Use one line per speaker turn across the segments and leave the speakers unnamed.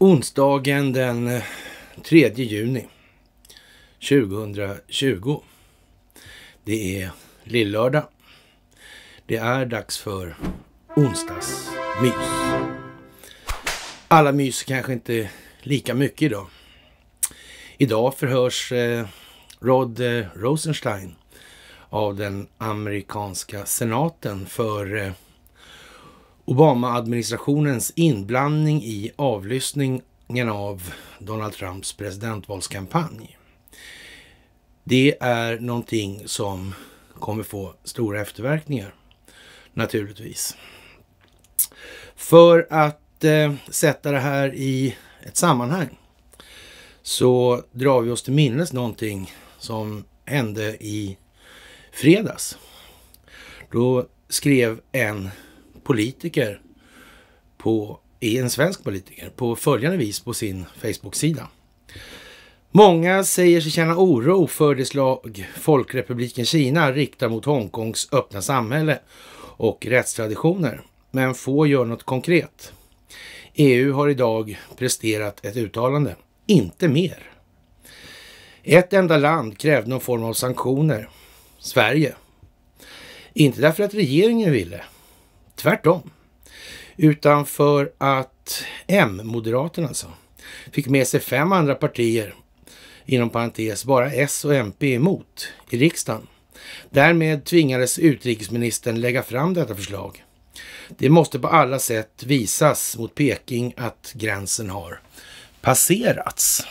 Onsdagen den 3 eh, juni 2020. Det är lillördag. Det är dags för onsdagsmys. Alla myser kanske inte lika mycket idag. Idag förhörs eh, Rod eh, Rosenstein av den amerikanska senaten för Obama-administrationens inblandning i avlyssningen av Donald Trumps presidentvalskampanj. Det är någonting som kommer få stora efterverkningar, naturligtvis. För att eh, sätta det här i ett sammanhang så drar vi oss till minnes någonting som hände i fredags. Då skrev en politiker, på, en svensk politiker, på följande vis på sin Facebook-sida. Många säger sig känna oro för det slag Folkrepubliken Kina riktar mot Hongkongs öppna samhälle och rättstraditioner. Men få gör något konkret. EU har idag presterat ett uttalande. Inte mer. Ett enda land krävde någon form av sanktioner. Sverige. Inte därför att regeringen ville, Tvärtom. Utan för att M-moderaterna alltså, fick med sig fem andra partier, inom parentes bara S och MP emot, i riksdagen. Därmed tvingades utrikesministern lägga fram detta förslag. Det måste på alla sätt visas mot Peking att gränsen har passerats.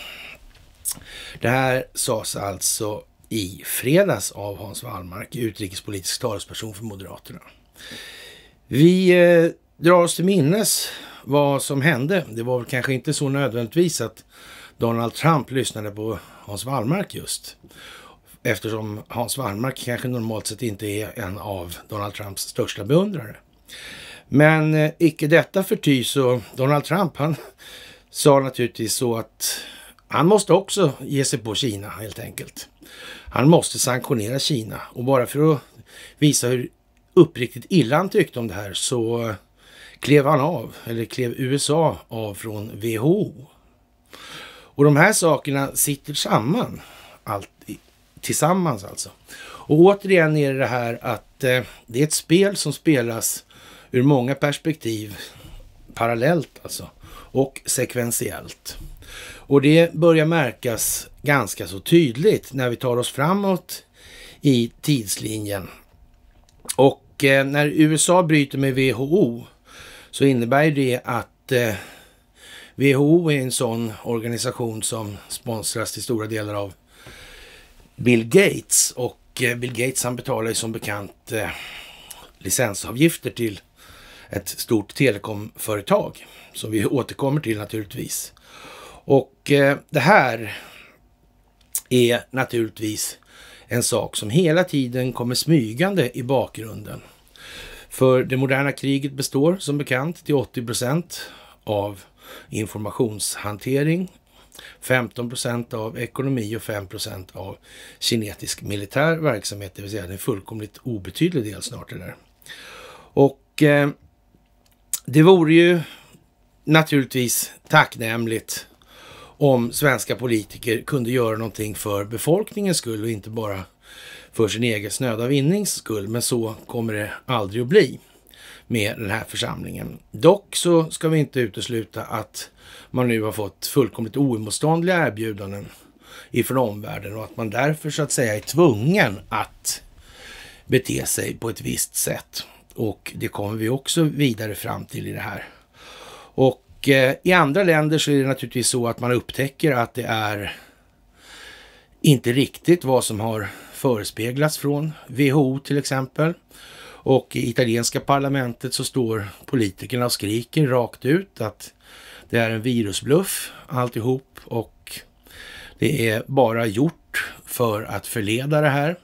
Det här sades alltså i fredags av Hans Wallmark, utrikespolitisk talesperson för Moderaterna. Vi eh, drar oss till minnes vad som hände. Det var väl kanske inte så nödvändigtvis att Donald Trump lyssnade på Hans Wallmark just. Eftersom Hans Wallmark kanske normalt sett inte är en av Donald Trumps största beundrare. Men eh, icke detta förty så Donald Trump han sa naturligtvis så att han måste också ge sig på Kina helt enkelt. Han måste sanktionera Kina och bara för att visa hur uppriktigt illa han tyckte om det här så klev han av, eller klev USA av från WHO. Och de här sakerna sitter samman, allt, tillsammans alltså. Och återigen är det det här att eh, det är ett spel som spelas ur många perspektiv parallellt alltså och sekventiellt. Och det börjar märkas ganska så tydligt när vi tar oss framåt i tidslinjen. Och och eh, när USA bryter med WHO så innebär det att eh, WHO är en sån organisation som sponsras till stora delar av Bill Gates. Och eh, Bill Gates han betalar ju som bekant eh, licensavgifter till ett stort telekomföretag som vi återkommer till naturligtvis. Och eh, det här är naturligtvis en sak som hela tiden kommer smygande i bakgrunden. För det moderna kriget består som bekant till 80 procent av informationshantering, 15 procent av ekonomi och 5 procent av kinetisk militär verksamhet, det vill säga en fullkomligt obetydlig del snart det där. Och eh, det vore ju naturligtvis tacknämligt om svenska politiker kunde göra någonting för befolkningens skull och inte bara för sin egen snöda vinnings skull. Men så kommer det aldrig att bli med den här församlingen. Dock så ska vi inte utesluta att man nu har fått fullkomligt oemotståndliga erbjudanden ifrån omvärlden och att man därför så att säga är tvungen att bete sig på ett visst sätt. Och det kommer vi också vidare fram till i det här. Och Eh, i andra länder så är det naturligtvis så att man upptäcker att det är inte riktigt vad som har förespeglats från WHO till exempel. Och i italienska parlamentet så står politikerna och skriker rakt ut att det är en virusbluff alltihop och det är bara gjort för att förleda det här.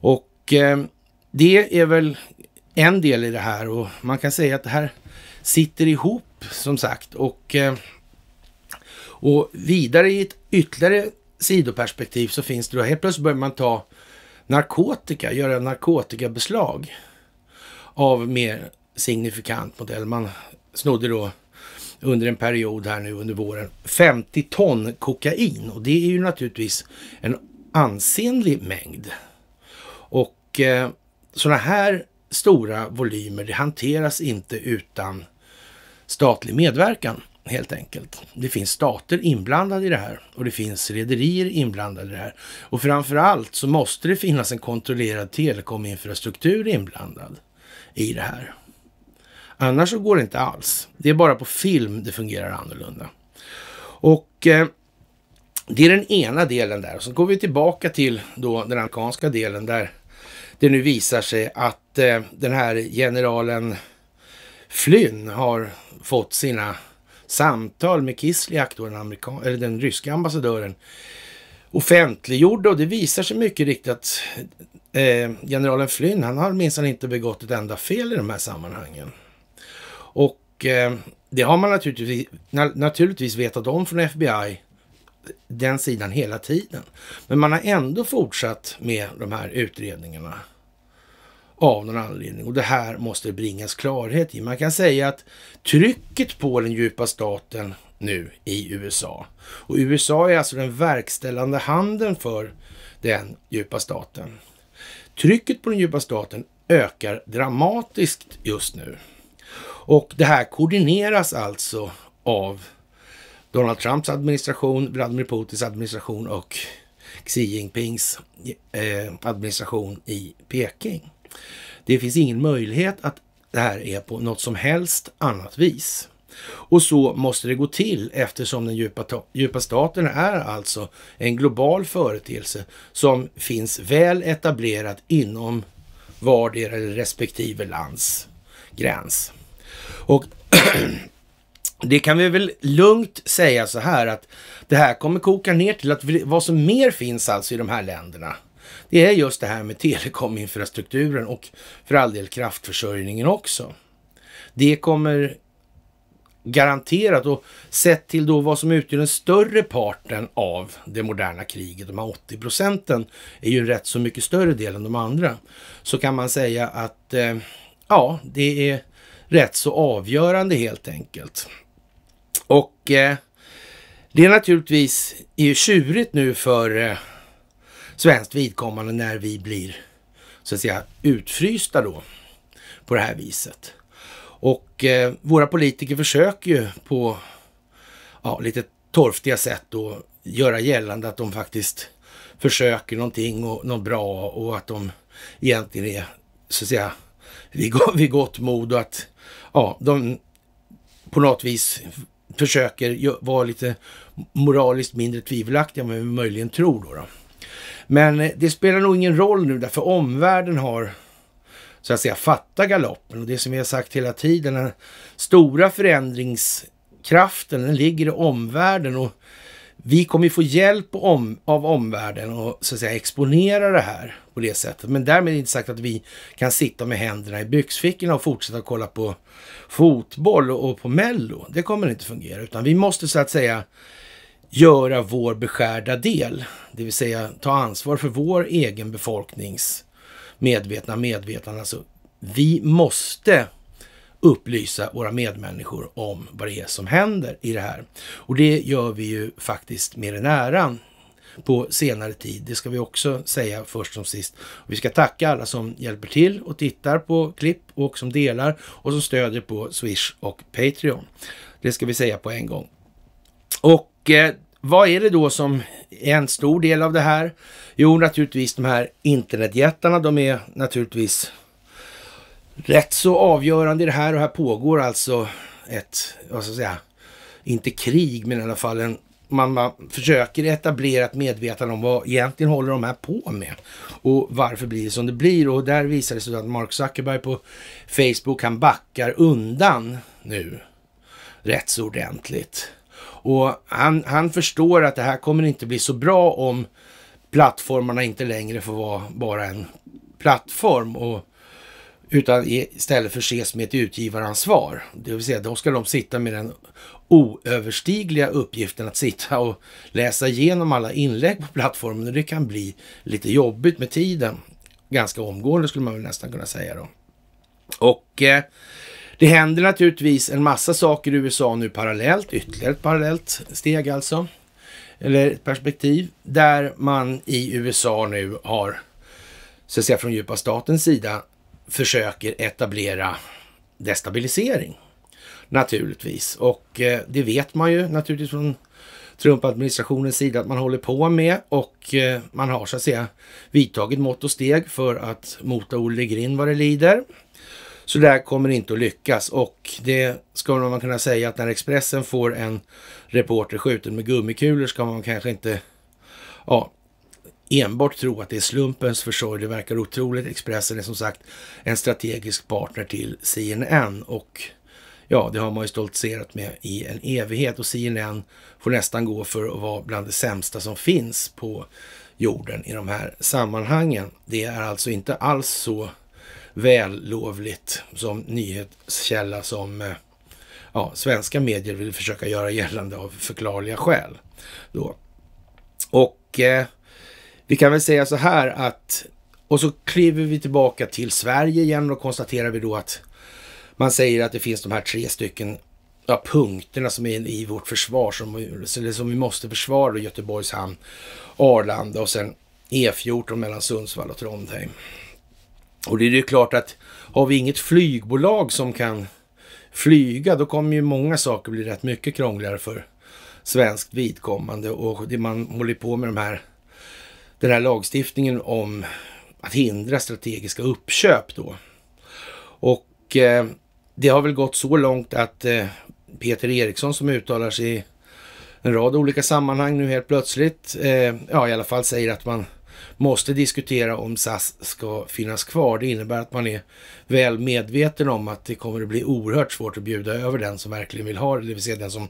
Och eh, det är väl en del i det här och man kan säga att det här sitter ihop som sagt. Och, eh, och vidare i ett ytterligare sidoperspektiv så finns det då helt plötsligt börjar man ta narkotika, göra narkotikabeslag av mer signifikant modell. Man snodde då under en period här nu under våren 50 ton kokain och det är ju naturligtvis en ansenlig mängd. Och eh, sådana här stora volymer, det hanteras inte utan statlig medverkan helt enkelt. Det finns stater inblandade i det här och det finns rederier inblandade i det här. Och framför allt så måste det finnas en kontrollerad telekominfrastruktur inblandad i det här. Annars så går det inte alls. Det är bara på film det fungerar annorlunda. Och eh, det är den ena delen där. Och så går vi tillbaka till då den amerikanska delen där det nu visar sig att eh, den här generalen Flynn har fått sina samtal med Kislyak, den, eller den ryska ambassadören, offentliggjorda och det visar sig mycket riktigt att eh, generalen Flynn, han har minsann inte begått ett enda fel i de här sammanhangen. Och eh, det har man naturligtvis, na- naturligtvis vetat om från FBI, den sidan hela tiden. Men man har ändå fortsatt med de här utredningarna av någon anledning. Och det här måste bringas klarhet i. Man kan säga att trycket på den djupa staten nu i USA. Och USA är alltså den verkställande handen för den djupa staten. Trycket på den djupa staten ökar dramatiskt just nu. Och det här koordineras alltså av Donald Trumps administration, Vladimir Putins administration och Xi Jinpings eh, administration i Peking. Det finns ingen möjlighet att det här är på något som helst annat vis. Och så måste det gå till eftersom den djupa, djupa staten är alltså en global företeelse som finns väl etablerat inom vardera respektive lands gräns. Och det kan vi väl lugnt säga så här att det här kommer koka ner till att vad som mer finns alltså i de här länderna det är just det här med telekominfrastrukturen och för all del kraftförsörjningen också. Det kommer garanterat och sett till då vad som utgör den större parten av det moderna kriget, de här 80 procenten är ju rätt så mycket större del än de andra, så kan man säga att eh, ja, det är rätt så avgörande helt enkelt. Och eh, det är naturligtvis tjurigt nu för eh, svenskt vidkommande när vi blir så att säga utfrysta då på det här viset. Och eh, våra politiker försöker ju på ja, lite torftiga sätt då göra gällande att de faktiskt försöker någonting och något bra och att de egentligen är så att säga vid, gott mod och att ja, de på något vis försöker vara lite moraliskt mindre tvivelaktiga men vi möjligen tror då. då. Men eh, det spelar nog ingen roll nu därför omvärlden har så att säga fattat galoppen och det som vi har sagt hela tiden, den stora förändringskraften, den ligger i omvärlden och vi kommer ju få hjälp om, av omvärlden och så att säga exponera det här på det sättet. Men därmed inte sagt att vi kan sitta med händerna i byxfickorna och fortsätta kolla på fotboll och, och på Mello. Det kommer inte fungera, utan vi måste så att säga göra vår beskärda del, det vill säga ta ansvar för vår egen befolknings medvetna medvetande. Alltså, vi måste upplysa våra medmänniskor om vad det är som händer i det här. Och det gör vi ju faktiskt med den äran på senare tid. Det ska vi också säga först som sist. Vi ska tacka alla som hjälper till och tittar på klipp och som delar och som stödjer på Swish och Patreon. Det ska vi säga på en gång. Och eh, vad är det då som är en stor del av det här? Jo, naturligtvis de här internetjättarna, de är naturligtvis rätt så avgörande i det här och här pågår alltså ett, vad ska jag säga, inte krig men i alla fall en man, man försöker etablera ett medvetande om vad egentligen håller de här på med och varför blir det som det blir. Och där visar det sig att Mark Zuckerberg på Facebook, han backar undan nu rätt så ordentligt. Och han, han förstår att det här kommer inte bli så bra om plattformarna inte längre får vara bara en plattform och, utan istället förses med ett utgivaransvar. Det vill säga, då ska de sitta med den oöverstigliga uppgiften att sitta och läsa igenom alla inlägg på plattformen och det kan bli lite jobbigt med tiden. Ganska omgående skulle man väl nästan kunna säga då. Och eh, det händer naturligtvis en massa saker i USA nu parallellt, ytterligare ett parallellt steg alltså, eller ett perspektiv, där man i USA nu har, så att säga från djupa statens sida, försöker etablera destabilisering. Naturligtvis. Och eh, det vet man ju naturligtvis från Trump-administrationens sida att man håller på med och eh, man har så att säga vidtagit mått och steg för att mota Olle Grind vad det lider. Så det här kommer inte att lyckas och det ska man kunna säga att när Expressen får en reporter skjuten med gummikulor ska man kanske inte ja, enbart tro att det är slumpens försorg. Det verkar otroligt. Expressen är som sagt en strategisk partner till CNN och ja, det har man ju stoltserat med i en evighet och CNN får nästan gå för att vara bland det sämsta som finns på jorden i de här sammanhangen. Det är alltså inte alls så vällovligt som nyhetskälla som eh, ja, svenska medier vill försöka göra gällande av förklarliga skäl. Då. Och eh, vi kan väl säga så här att, och så kliver vi tillbaka till Sverige igen och konstaterar vi då att man säger att det finns de här tre stycken ja, punkterna som är i vårt försvar, som, som vi måste försvara, Göteborgs hamn, Arlanda och sen E14 mellan Sundsvall och Trondheim. Och det är ju klart att har vi inget flygbolag som kan flyga, då kommer ju många saker bli rätt mycket krångligare för svenskt vidkommande. Och det man håller på med de här, den här lagstiftningen om att hindra strategiska uppköp då. Och eh, det har väl gått så långt att eh, Peter Eriksson som uttalar sig i en rad olika sammanhang nu helt plötsligt, eh, ja i alla fall säger att man måste diskutera om SAS ska finnas kvar. Det innebär att man är väl medveten om att det kommer att bli oerhört svårt att bjuda över den som verkligen vill ha det, det vill säga den som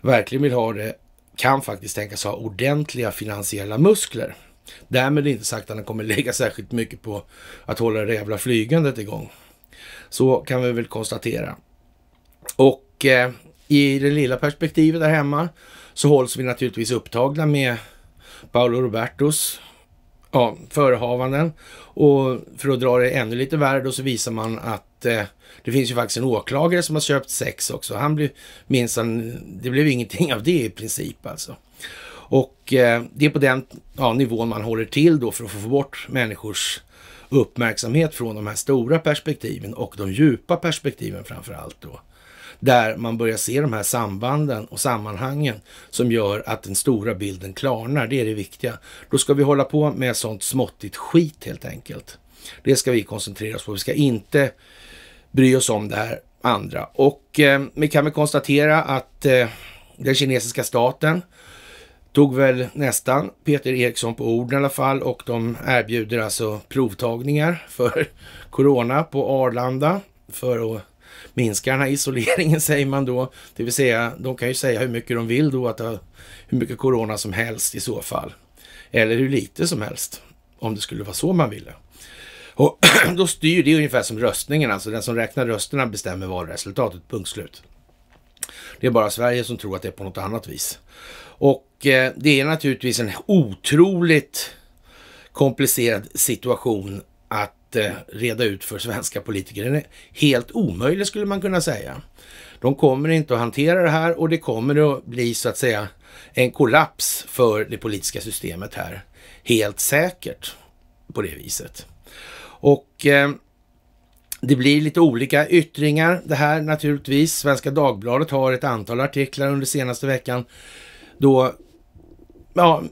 verkligen vill ha det kan faktiskt tänkas ha ordentliga finansiella muskler. Därmed är inte sagt att han kommer lägga särskilt mycket på att hålla det jävla flygandet igång. Så kan vi väl konstatera. Och eh, i det lilla perspektivet där hemma så hålls vi naturligtvis upptagna med Paolo Robertos ja, förehavanden. Och för att dra det ännu lite värre då så visar man att eh, det finns ju faktiskt en åklagare som har köpt sex också. Han blev minsann, det blev ingenting av det i princip alltså. Och eh, det är på den ja, nivån man håller till då för att få bort människors uppmärksamhet från de här stora perspektiven och de djupa perspektiven framför allt då där man börjar se de här sambanden och sammanhangen som gör att den stora bilden klarnar. Det är det viktiga. Då ska vi hålla på med sånt småttigt skit helt enkelt. Det ska vi koncentrera oss på. Vi ska inte bry oss om det här andra. Och eh, vi kan väl konstatera att eh, den kinesiska staten tog väl nästan Peter Eriksson på orden i alla fall och de erbjuder alltså provtagningar för corona på Arlanda för att den här isoleringen säger man då, det vill säga de kan ju säga hur mycket de vill då, att ha hur mycket corona som helst i så fall. Eller hur lite som helst, om det skulle vara så man ville. Och då styr det ungefär som röstningen, alltså den som räknar rösterna bestämmer valresultatet, punkt slut. Det är bara Sverige som tror att det är på något annat vis. Och eh, det är naturligtvis en otroligt komplicerad situation att inte eh, reda ut för svenska politiker. Den är helt omöjlig skulle man kunna säga. De kommer inte att hantera det här och det kommer att bli så att säga en kollaps för det politiska systemet här. Helt säkert på det viset. Och eh, det blir lite olika yttringar det här naturligtvis. Svenska Dagbladet har ett antal artiklar under senaste veckan då ja,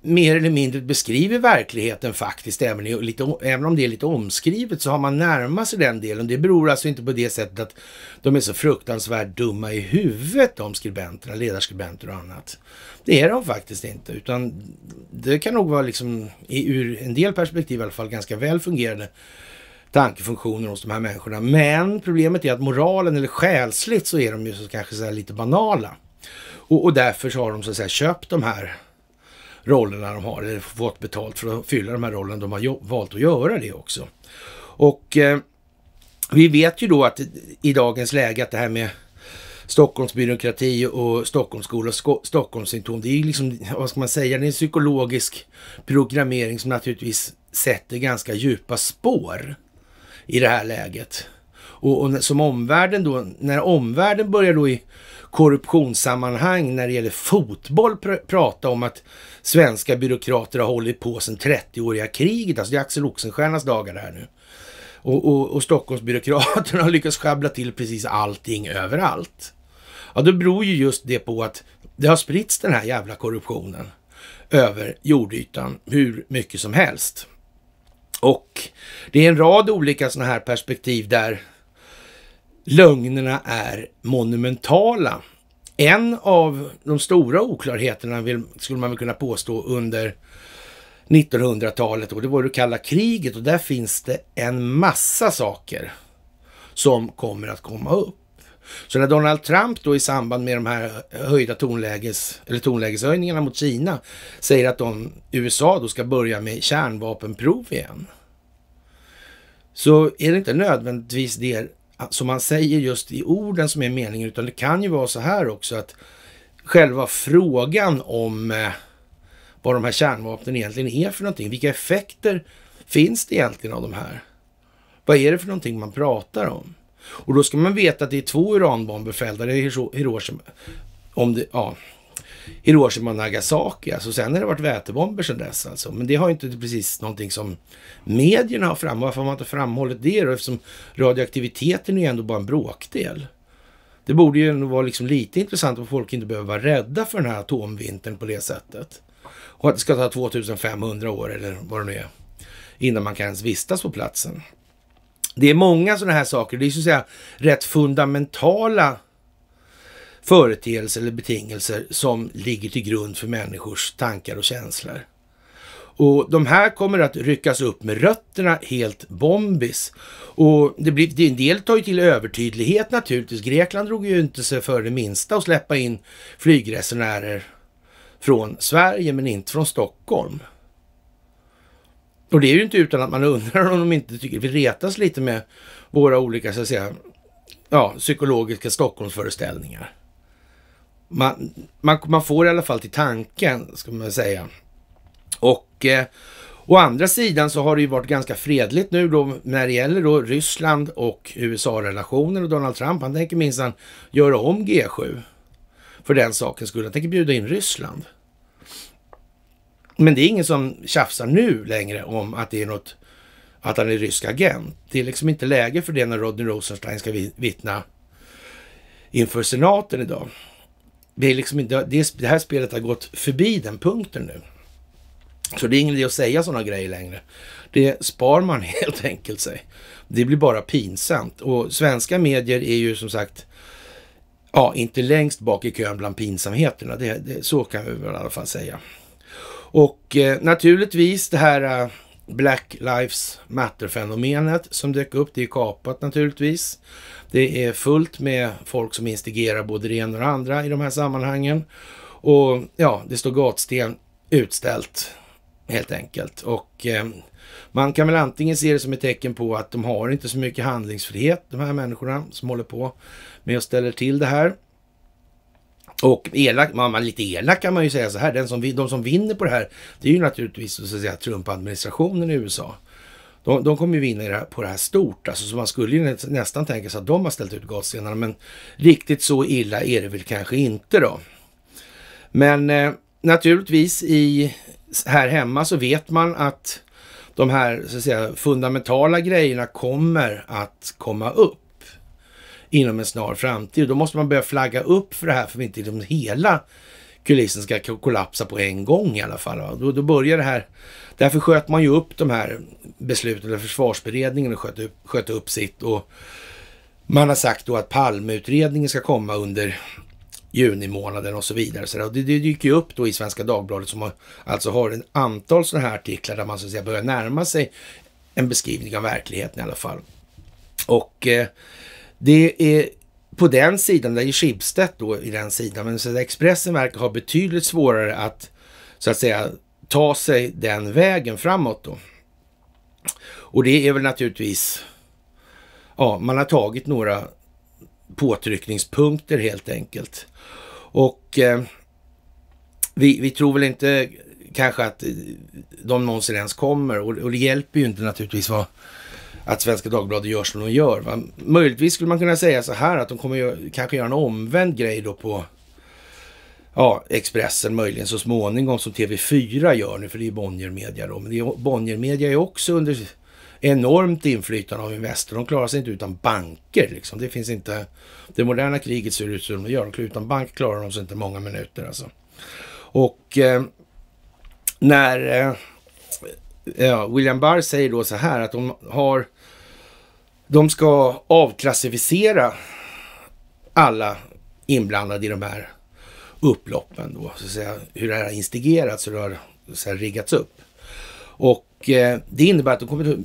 mer eller mindre beskriver verkligheten faktiskt. Även, i, lite, även om det är lite omskrivet så har man närmat sig den delen. Det beror alltså inte på det sättet att de är så fruktansvärt dumma i huvudet, de skribenterna, ledarskribenter och annat. Det är de faktiskt inte, utan det kan nog vara liksom, ur en del perspektiv i alla fall, ganska väl fungerande tankefunktioner hos de här människorna. Men problemet är att moralen eller själsligt så är de ju så, kanske så lite banala. Och, och därför så har de så att säga köpt de här rollerna de har, eller fått betalt för att fylla de här rollerna. De har valt att göra det också. Och eh, vi vet ju då att i dagens läge att det här med Stockholmsbyråkrati och Stockholmsskola och Stockholmssymptom. Det är ju liksom, vad ska man säga, det är en psykologisk programmering som naturligtvis sätter ganska djupa spår i det här läget. Och, och som omvärlden då, när omvärlden börjar då i korruptionssammanhang när det gäller fotboll pr prata om att svenska byråkrater har hållit på sedan 30-åriga kriget. Alltså det är Axel Oxenstiernas dagar det här nu. Och, och, och Stockholmsbyråkraterna har lyckats schabbla till precis allting överallt. Ja, då beror ju just det på att det har spritts den här jävla korruptionen över jordytan hur mycket som helst. Och det är en rad olika sådana här perspektiv där lögnerna är monumentala en av de stora oklarheterna vill, skulle man väl kunna påstå under 1900-talet och det var det kalla kriget och där finns det en massa saker som kommer att komma upp. Så när Donald Trump då i samband med de här höjda tonläges, eller tonlägeshöjningarna mot Kina säger att de, USA då ska börja med kärnvapenprov igen. Så är det inte nödvändigtvis det som man säger just i orden som är meningen, utan det kan ju vara så här också att själva frågan om eh, vad de här kärnvapnen egentligen är för någonting. Vilka effekter finns det egentligen av de här? Vad är det för någonting man pratar om? Och då ska man veta att det är två uranbomber fällda. Det är Hiroshima. Om det, ja, Hiroshima och Nagasaki. Alltså, sen har det varit vätebomber sedan dess alltså. Men det har ju inte precis någonting som medierna har framhållit. Varför har man inte framhållit det då? Eftersom radioaktiviteten är ju ändå bara en bråkdel. Det borde ju ändå vara liksom lite intressant att folk inte behöver vara rädda för den här atomvintern på det sättet. Och att det ska ta 2500 år eller vad det nu är innan man kan ens vistas på platsen. Det är många sådana här saker. Det är så att säga rätt fundamentala företeelser eller betingelser som ligger till grund för människors tankar och känslor. Och de här kommer att ryckas upp med rötterna helt bombis. Och det blir, en del tar ju till övertydlighet naturligtvis. Grekland drog ju inte sig för det minsta att släppa in flygresenärer från Sverige men inte från Stockholm. Och det är ju inte utan att man undrar om de inte tycker vi retas lite med våra olika så att säga, ja, psykologiska Stockholmsföreställningar man, man, man får i alla fall till tanken, ska man säga. Och eh, å andra sidan så har det ju varit ganska fredligt nu då när det gäller då Ryssland och USA-relationer och Donald Trump, han tänker minsann göra om G7 för den sakens skull. Han tänker bjuda in Ryssland. Men det är ingen som tjafsar nu längre om att det är något, att han är rysk agent. Det är liksom inte läge för det när Rodney Rosenstein ska vittna inför senaten idag det, är liksom, det, det här spelet har gått förbi den punkten nu. Så det är ingen idé att säga sådana grejer längre. Det spar man helt enkelt sig. Det blir bara pinsamt. Och svenska medier är ju som sagt, ja, inte längst bak i kön bland pinsamheterna. Det, det så kan vi väl i alla fall säga. Och eh, naturligtvis det här eh, Black Lives Matter-fenomenet som dök upp. Det är kapat naturligtvis. Det är fullt med folk som instigerar både det ena och det andra i de här sammanhangen. Och ja, det står gatsten utställt helt enkelt. Och eh, man kan väl antingen se det som ett tecken på att de har inte så mycket handlingsfrihet, de här människorna som håller på med och ställer till det här. Och elak, man, lite elak kan man ju säga så här, den som, de som vinner på det här, det är ju naturligtvis så att säga, Trump-administrationen i USA. De, de kommer ju vinna på det här stort, alltså, så man skulle ju nästan tänka sig att de har ställt ut gatstenarna, men riktigt så illa är det väl kanske inte då. Men eh, naturligtvis i, här hemma så vet man att de här så att säga, fundamentala grejerna kommer att komma upp inom en snar framtid. då måste man börja flagga upp för det här för att inte liksom hela kulissen ska kollapsa på en gång i alla fall. Då, då, börjar det här. Därför sköt man ju upp de här besluten, eller försvarsberedningen och sköt upp, sköt upp sitt. Och man har sagt då att palmutredningen ska komma under juni månaden och så vidare. Så det, det dyker ju upp då i Svenska Dagbladet som har, alltså har ett antal sådana här artiklar där man så att säga börjar närma sig en beskrivning av verkligheten i alla fall. Och eh, det är på den sidan, där är Schibsted då i den sidan, men så Expressen verkar ha betydligt svårare att så att säga ta sig den vägen framåt då. Och det är väl naturligtvis, ja, man har tagit några påtryckningspunkter helt enkelt. Och eh, vi, vi tror väl inte kanske att de någonsin ens kommer och, och det hjälper ju inte naturligtvis vad att Svenska Dagbladet gör som de gör. Va? Möjligtvis skulle man kunna säga så här att de kommer gör, kanske göra en omvänd grej då på ja, Expressen möjligen så småningom som TV4 gör nu, för det är Bonnier Media då. Men är, Bonnier Media är också under enormt inflytande av Investor. De klarar sig inte utan banker liksom. Det finns inte... Det moderna kriget ser ut som det gör. utan bank klarar de sig inte många minuter alltså. Och eh, när... Eh, ja, eh, William Barr säger då så här att de har, de ska avklassificera alla inblandade i de här upploppen då, så att säga, hur det här har instigerats och det har riggats upp. Och eh, det innebär att de kommer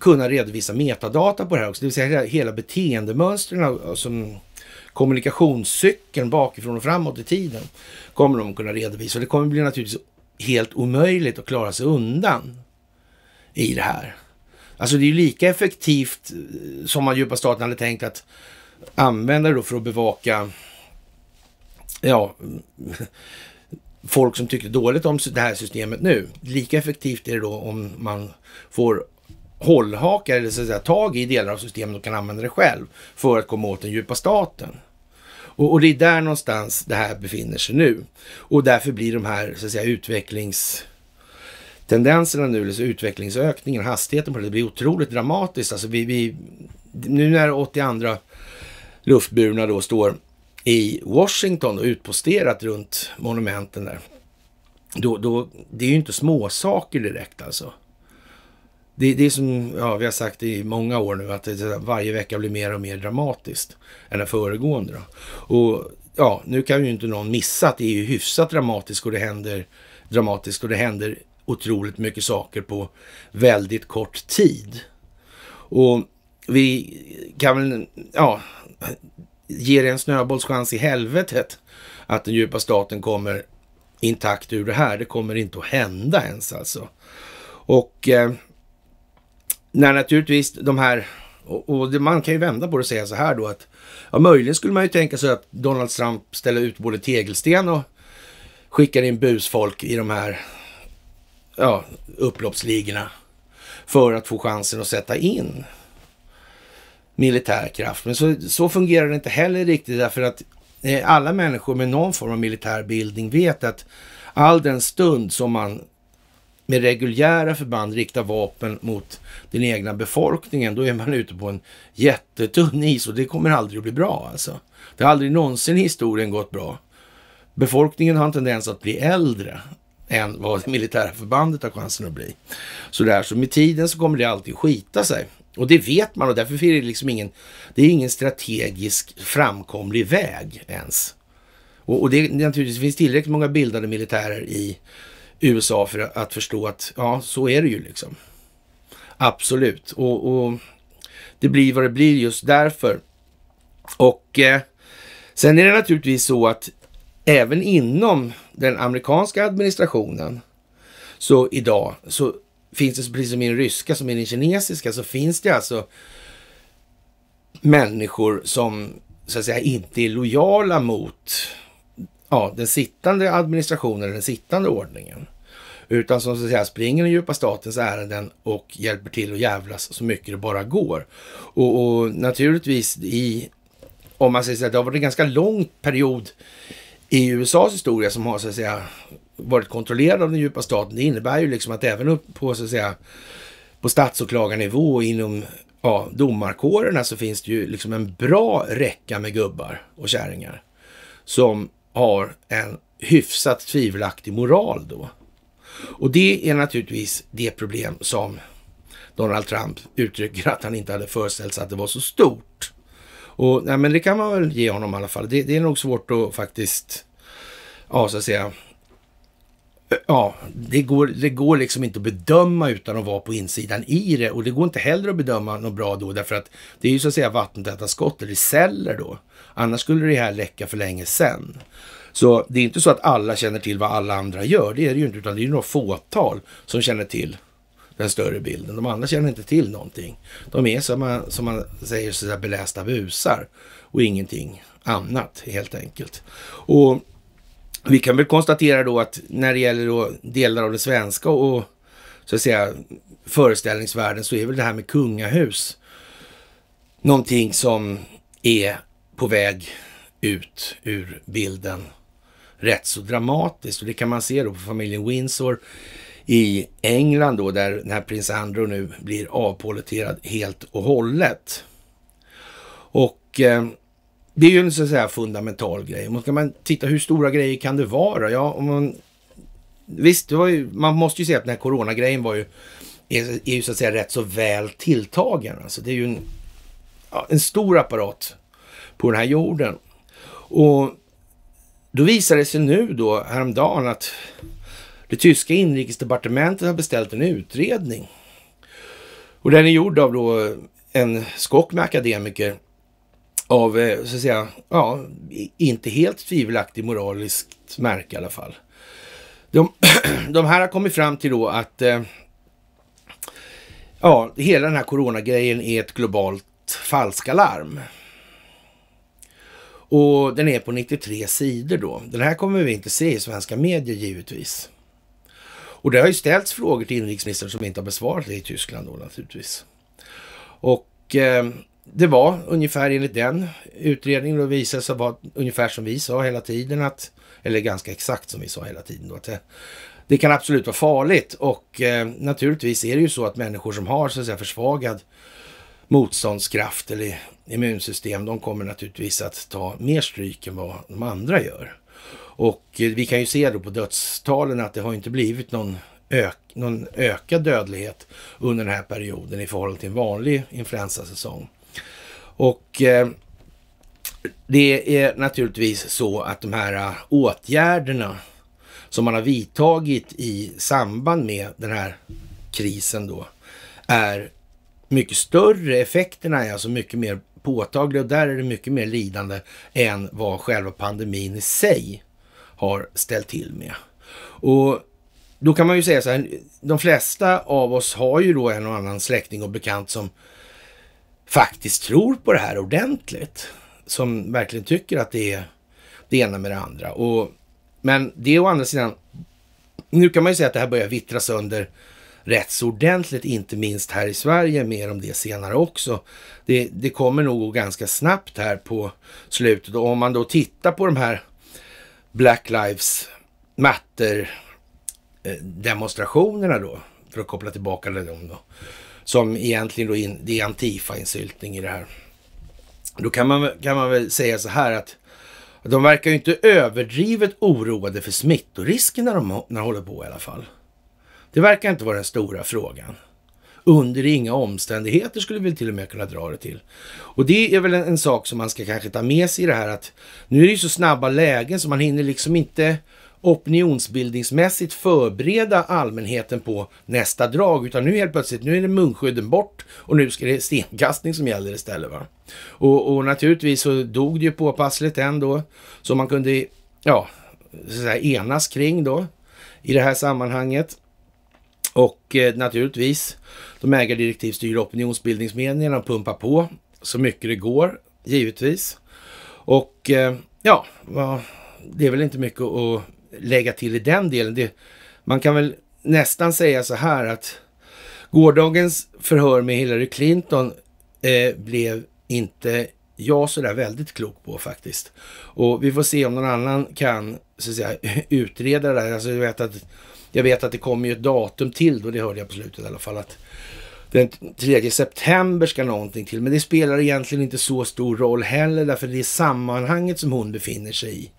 kunna redovisa metadata på det här också, det vill säga hela, hela beteendemönstren som kommunikationscykeln bakifrån och framåt i tiden kommer de kunna redovisa. Och det kommer bli naturligtvis helt omöjligt att klara sig undan i det här. Alltså det är ju lika effektivt eh, som man djupa staten hade tänkt att använda det då för att bevaka, ja, folk som tyckte dåligt om det här systemet nu. Lika effektivt är det då om man får hållhakar eller så att säga, tag i delar av systemet och kan använda det själv för att komma åt den djupa staten. Och, och det är där någonstans det här befinner sig nu. Och därför blir de här så att säga, utvecklings tendenserna nu, eller utvecklingsökningen, hastigheten på det, det blir otroligt dramatiskt. Alltså vi, vi, nu när 82 luftburna då står i Washington och utposterat runt monumenten där, då, då, det är ju inte småsaker direkt alltså. Det, det är som ja, vi har sagt i många år nu, att det, varje vecka blir mer och mer dramatiskt än den föregående. Då. Och ja, nu kan ju inte någon missa att det är ju hyfsat dramatiskt och det händer dramatiskt och det händer otroligt mycket saker på väldigt kort tid. Och vi kan väl, ja, ger det en snöbollschans i helvetet att den djupa staten kommer intakt ur det här. Det kommer inte att hända ens alltså. Och eh, när naturligtvis de här, och, och man kan ju vända på det och säga så här då att ja, möjligen skulle man ju tänka sig att Donald Trump ställer ut både tegelsten och skickar in busfolk i de här ja, upploppsligorna för att få chansen att sätta in militär kraft. Men så, så fungerar det inte heller riktigt därför att eh, alla människor med någon form av militär bildning vet att all den stund som man med reguljära förband riktar vapen mot den egna befolkningen, då är man ute på en jättetunn is och det kommer aldrig att bli bra alltså. Det har aldrig någonsin i historien gått bra. Befolkningen har en tendens att bli äldre än vad det militära förbandet har chansen att bli. Så, där, så med tiden så kommer det alltid skita sig. Och det vet man och därför är det liksom ingen, det är ingen strategisk framkomlig väg ens. Och, och det naturligtvis finns tillräckligt många bildade militärer i USA för att förstå att ja, så är det ju liksom. Absolut. Och, och det blir vad det blir just därför. Och eh, sen är det naturligtvis så att även inom den amerikanska administrationen, så idag så finns det, precis som i den ryska som i den kinesiska, så finns det alltså människor som så att säga inte är lojala mot ja, den sittande administrationen, den sittande ordningen. Utan som så att säga springer den djupa statens ärenden och hjälper till att jävlas så mycket det bara går. Och, och naturligtvis i, om man säger så här, det har varit en ganska lång period i USAs historia som har så att säga varit kontrollerad av den djupa staten. Det innebär ju liksom att även upp på så att säga på statsåklagarnivå och inom ja, domarkårerna så finns det ju liksom en bra räcka med gubbar och kärringar som har en hyfsat tvivelaktig moral då. Och det är naturligtvis det problem som Donald Trump uttrycker att han inte hade föreställt sig att det var så stort. Och, nej, men det kan man väl ge honom i alla fall. Det, det är nog svårt att faktiskt, ja så att säga, eh, Ja, det går, det går liksom inte att bedöma utan att vara på insidan i det och det går inte heller att bedöma något bra då därför att det är ju så att säga vattentäta skott eller celler då. Annars skulle det här läcka för länge sedan. Så det är inte så att alla känner till vad alla andra gör, det är det ju inte, utan det är ju några fåtal som känner till den större bilden. De andra känner inte till någonting. De är som man, som man säger sådär belästa busar och ingenting annat helt enkelt. Och vi kan väl konstatera då att när det gäller då delar av det svenska och så att säga föreställningsvärlden så är väl det här med kungahus någonting som är på väg ut ur bilden rätt så dramatiskt. Och det kan man se då på familjen Windsor i England då, där den här prins Andrew nu blir avpoliterad helt och hållet. Och eh, det är ju en så att säga fundamental grej. Om man titta hur stora grejer kan det vara? Ja, om man, visst, ju, man måste ju säga att den här coronagrejen var ju, är, är, ju så att säga rätt så väl tilltagen. Alltså det är ju en, ja, en stor apparat på den här jorden. Och då visar det sig nu då häromdagen att det tyska inrikesdepartementet har beställt en utredning. Och den är gjord av då en skock med akademiker av, eh, så att säga, ja, inte helt tvivelaktig moraliskt märke i alla fall. De, de här har kommit fram till då att eh, ja, hela den här coronagrejen är ett globalt falskalarm. Och den är på 93 sidor då. Den här kommer vi inte se i svenska medier givetvis. Och det har ju ställts frågor till inrikesministern som inte har besvarat det i Tyskland då naturligtvis. Och eh, det var ungefär enligt den utredningen och visade sig vara ungefär som vi sa hela tiden att, eller ganska exakt som vi sa hela tiden då, att det, det kan absolut vara farligt och eh, naturligtvis är det ju så att människor som har så att säga försvagad motståndskraft eller immunsystem, de kommer naturligtvis att ta mer stryk än vad de andra gör. Och eh, vi kan ju se då på dödstalen att det har inte blivit någon, ök, någon ökad dödlighet under den här perioden i förhållande till en vanlig influensasäsong. Och eh, det är naturligtvis så att de här eh, åtgärderna som man har vidtagit i samband med den här krisen då är mycket större. Effekterna är alltså mycket mer påtagliga och där är det mycket mer lidande än vad själva pandemin i sig har ställt till med. Och då kan man ju säga så här, de flesta av oss har ju då en och annan släkting och bekant som faktiskt tror på det här ordentligt. Som verkligen tycker att det är det ena med det andra. Och, men det är å andra sidan, nu kan man ju säga att det här börjar vittra sönder rätt så ordentligt, inte minst här i Sverige, mer om det senare också. Det, det kommer nog ganska snabbt här på slutet och om man då tittar på de här Black Lives Matter-demonstrationerna då, för att koppla tillbaka till dem då, som egentligen då in, det är Antifa-insultning i det här. Då kan man, kan man väl säga så här att de verkar ju inte överdrivet oroade för smittorisken när de, när de håller på i alla fall. Det verkar inte vara den stora frågan under inga omständigheter skulle vi till och med kunna dra det till. Och det är väl en, en, sak som man ska kanske ta med sig i det här att nu är det ju så snabba lägen så man hinner liksom inte opinionsbildningsmässigt förbereda allmänheten på nästa drag, utan nu helt plötsligt, nu är det munskydden bort och nu ska det stenkastning som gäller istället. Va? Och, och naturligtvis så dog det ju påpassligt ändå då, som man kunde ja, så att säga, enas kring då i det här sammanhanget. Och eh, naturligtvis, de ägardirektiv styr opinionsbildningsmedierna och pumpar på så mycket det går, givetvis. Och eh, ja, det är väl inte mycket att lägga till i den delen. Det, man kan väl nästan säga så här att gårdagens förhör med Hillary Clinton eh, blev inte jag sådär väldigt klok på faktiskt. Och vi får se om någon annan kan så att säga, utreda det här. Alltså, du vet att jag vet att det kommer ju ett datum till då, det hörde jag på slutet i alla fall. Att den 3 september ska någonting till, men det spelar egentligen inte så stor roll heller, därför det är sammanhanget som hon befinner sig i.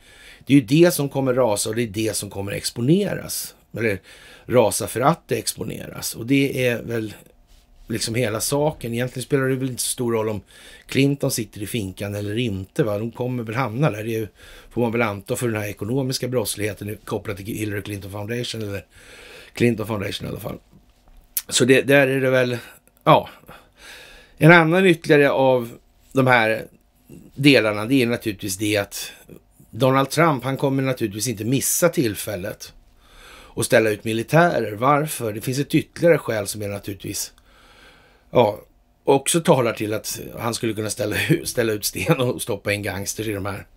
Det är ju det som kommer rasa och det är det som kommer exponeras. Eller rasa för att det exponeras. Och det är väl liksom hela saken. Egentligen spelar det väl inte så stor roll om Clinton sitter i finkan eller inte. Va? De kommer väl hamna där. Det är, får man väl anta för den här ekonomiska brottsligheten kopplat till Hillary Clinton Foundation eller Clinton Foundation i alla fall. Så det, där är det väl, ja. En annan ytterligare av de här delarna, det är naturligtvis det att Donald Trump, han kommer naturligtvis inte missa tillfället och ställa ut militärer. Varför? Det finns ett ytterligare skäl som är naturligtvis ja, också talar till att han skulle kunna ställa, ställa ut sten och stoppa in gangsters i de här.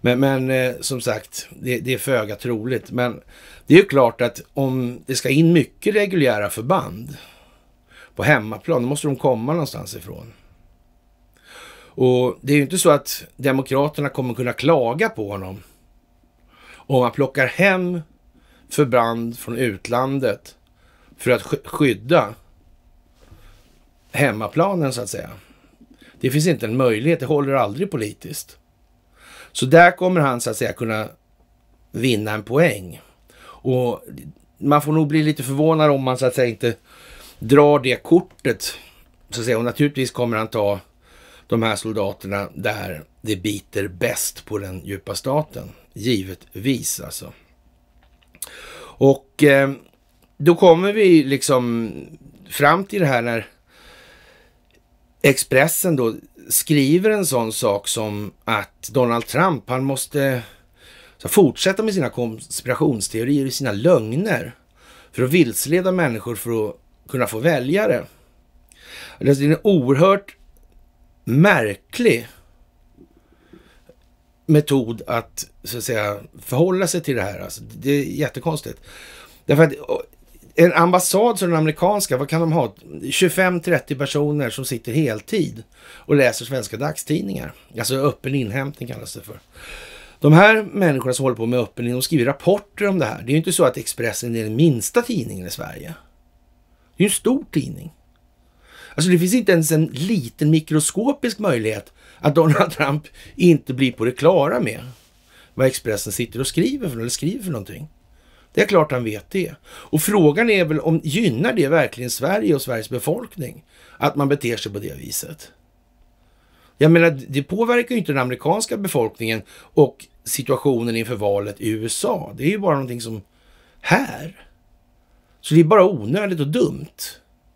Men, men eh, som sagt, det, det, är föga troligt. Men det är ju klart att om det ska in mycket reguljära förband på hemmaplan, då måste de komma någonstans ifrån. Och det är ju inte så att Demokraterna kommer kunna klaga på honom om man plockar hem förband från utlandet för att skydda hemmaplanen så att säga. Det finns inte en möjlighet, det håller aldrig politiskt. Så där kommer han så att säga kunna vinna en poäng. Och man får nog bli lite förvånad om man så att säga inte drar det kortet. Så att säga. Och naturligtvis kommer han ta de här soldaterna där det biter bäst på den djupa staten. Givetvis alltså. Och eh, då kommer vi liksom fram till det här när Expressen då skriver en sån sak som att Donald Trump, han måste fortsätta med sina konspirationsteorier och sina lögner för att vilseleda människor för att kunna få väljare. Alltså, det är en oerhört märklig metod att, så att säga, förhålla sig till det här. Alltså, det är jättekonstigt. Därför att en ambassad som den amerikanska, vad kan de ha? 25-30 personer som sitter heltid och läser svenska dagstidningar. Alltså öppen inhämtning kallas det för. De här människorna som håller på med öppen inhämtning, de skriver rapporter om det här. Det är ju inte så att Expressen är den minsta tidningen i Sverige. Det är ju en stor tidning. Alltså det finns inte ens en liten mikroskopisk möjlighet att Donald Trump inte blir på det klara med vad Expressen sitter och skriver för, eller skriver för någonting. Det är klart han vet det. Och frågan är väl om gynnar det verkligen Sverige och Sveriges befolkning? Att man beter sig på det viset. Jag menar, det påverkar ju inte den amerikanska befolkningen och situationen inför valet i USA. Det är ju bara någonting som här. Så det är bara onödigt och dumt.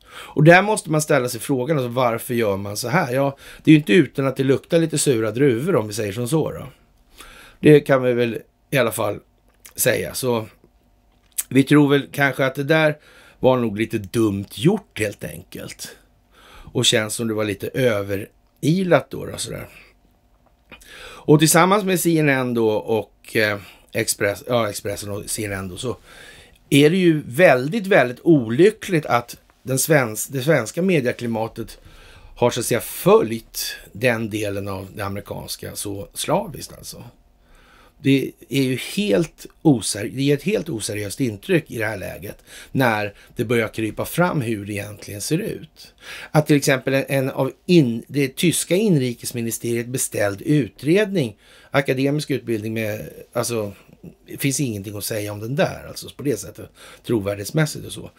Och där måste man ställa sig frågan, alltså, varför gör man så här? Ja, det är ju inte utan att det luktar lite sura druvor om vi säger som så. Då. Det kan vi väl i alla fall säga. Så vi tror väl kanske att det där var nog lite dumt gjort helt enkelt. Och känns som det var lite överilat då. då sådär. Och tillsammans med CNN då och eh, Express, ja, Expressen och CNN då, så är det ju väldigt, väldigt olyckligt att den svensk, det svenska medieklimatet har så att säga följt den delen av det amerikanska så slaviskt alltså. Det är ju helt oseriöst, det ger ett helt oseriöst intryck i det här läget när det börjar krypa fram hur det egentligen ser ut. Att till exempel en av in- det tyska inrikesministeriet beställd utredning, akademisk utbildning med, alltså det finns ingenting att säga om den där, alltså på det sättet, trovärdighetsmässigt och så.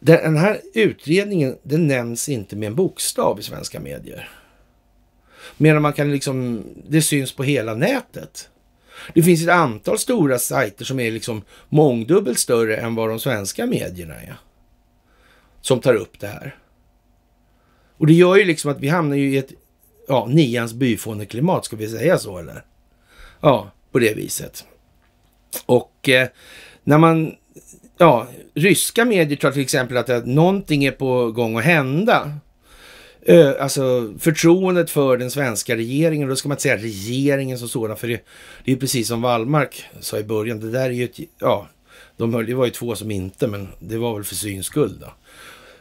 Den här utredningen, den nämns inte med en bokstav i svenska medier. Medan man kan liksom, det syns på hela nätet. Det finns ett antal stora sajter som är liksom mångdubbelt större än vad de svenska medierna är. Som tar upp det här. Och det gör ju liksom att vi hamnar ju i ett, ja, nians byfåne klimat, ska vi säga så eller? Ja, på det viset. Och eh, när man, ja, ryska medier tror till exempel att, att någonting är på gång att hända. Eh, alltså förtroendet för den svenska regeringen. då ska man inte säga regeringen som sådan, för det, det är precis som Wallmark sa i början. Det där är ju ett, ja, de höll, det var ju två som inte, men det var väl för syns skull då.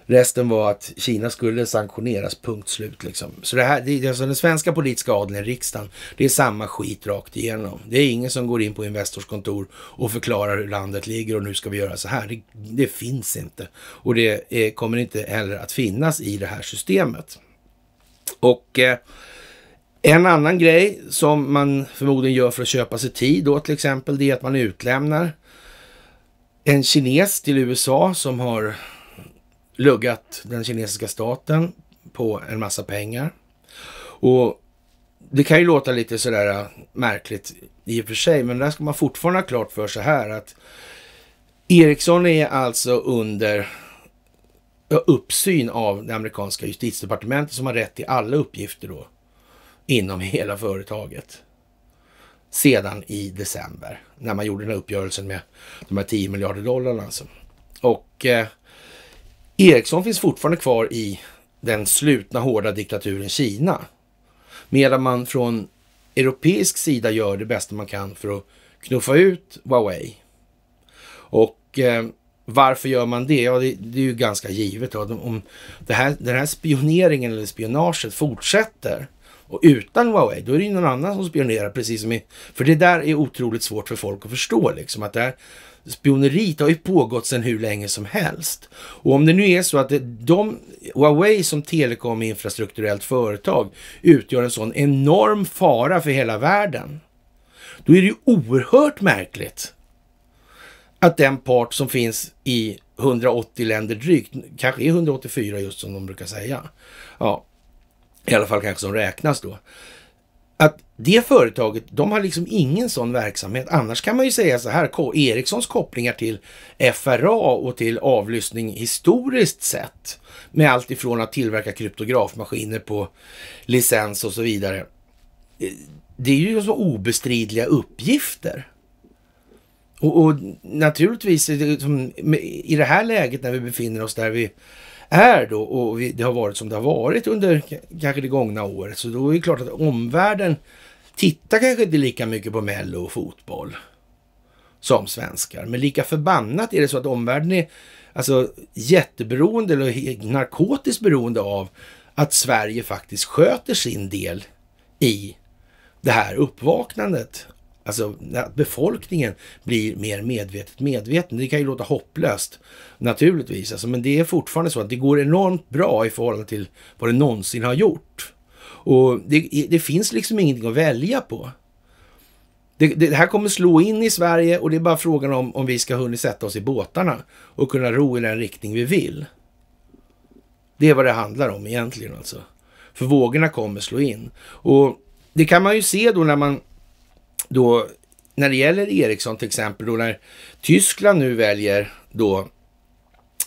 Resten var att Kina skulle sanktioneras, punkt slut. Liksom. Så det här, det, alltså den svenska politiska adeln, i riksdagen, det är samma skit rakt igenom. Det är ingen som går in på Investors kontor och förklarar hur landet ligger och nu ska vi göra så här. Det, det finns inte. Och det är, kommer inte heller att finnas i det här systemet. Och eh, en annan grej som man förmodligen gör för att köpa sig tid då till exempel, det är att man utlämnar en kines till USA som har luggat den kinesiska staten på en massa pengar. Och det kan ju låta lite sådär äh, märkligt i och för sig, men där ska man fortfarande ha klart för sig här att Ericsson är alltså under uppsyn av det amerikanska justitiedepartementet som har rätt till alla uppgifter då inom hela företaget. Sedan i december när man gjorde den här uppgörelsen med de här 10 miljarder dollarna alltså. Och eh, Ericsson finns fortfarande kvar i den slutna hårda diktaturen Kina. Medan man från europeisk sida gör det bästa man kan för att knuffa ut Huawei. Och eh, varför gör man det? Ja, det, det är ju ganska givet. Ja. Om här, den här spioneringen eller spionaget fortsätter och utan Huawei, då är det ju någon annan som spionerar precis som i... För det där är otroligt svårt för folk att förstå liksom. Att det här, spioneriet har ju pågått sedan hur länge som helst. Och om det nu är så att de, Huawei som telekominfrastrukturellt företag utgör en sån enorm fara för hela världen, då är det ju oerhört märkligt att den part som finns i 180 länder drygt, kanske är 184 just som de brukar säga, ja, i alla fall kanske som räknas då, att det företaget, de har liksom ingen sån verksamhet. Annars kan man ju säga så här, Ericssons kopplingar till FRA och till avlyssning historiskt sett, med allt ifrån att tillverka kryptografmaskiner på licens och så vidare. Det är ju så obestridliga uppgifter. Och, och naturligtvis, i det här läget när vi befinner oss där vi är då och det har varit som det har varit under kanske det gångna året. Så då är det klart att omvärlden tittar kanske inte lika mycket på Mello och fotboll som svenskar. Men lika förbannat är det så att omvärlden är alltså jätteberoende eller narkotiskt beroende av att Sverige faktiskt sköter sin del i det här uppvaknandet Alltså att befolkningen blir mer medvetet medveten. Det kan ju låta hopplöst naturligtvis, alltså, men det är fortfarande så att det går enormt bra i förhållande till vad det någonsin har gjort. Och det, det finns liksom ingenting att välja på. Det, det, här kommer slå in i Sverige och det är bara frågan om, om vi ska hunnit sätta oss i båtarna och kunna ro i den riktning vi vill. Det är vad det handlar om egentligen alltså. För vågorna kommer slå in. Och det kan man ju se då när man då när det gäller Ericsson till exempel, då när Tyskland nu väljer då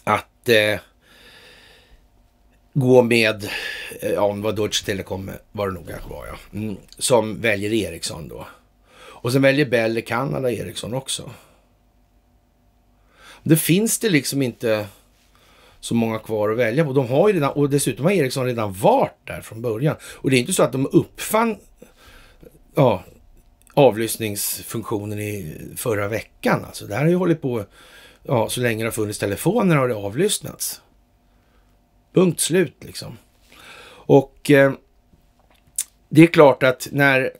att eh, gå med, eh, ja det var Deutsche Telekom var det nog kanske var ja, mm, som väljer Ericsson då. Och sen väljer Bell Kanada Ericsson också. Det finns det liksom inte så många kvar att välja på. De har ju redan, och dessutom har Ericsson redan varit där från början. Och det är inte så att de uppfann ja, avlyssningsfunktionen i förra veckan. Alltså, det här har ju hållit på, ja, så länge det har funnits telefoner har det avlyssnats. Punkt slut liksom. Och eh, det är klart att när,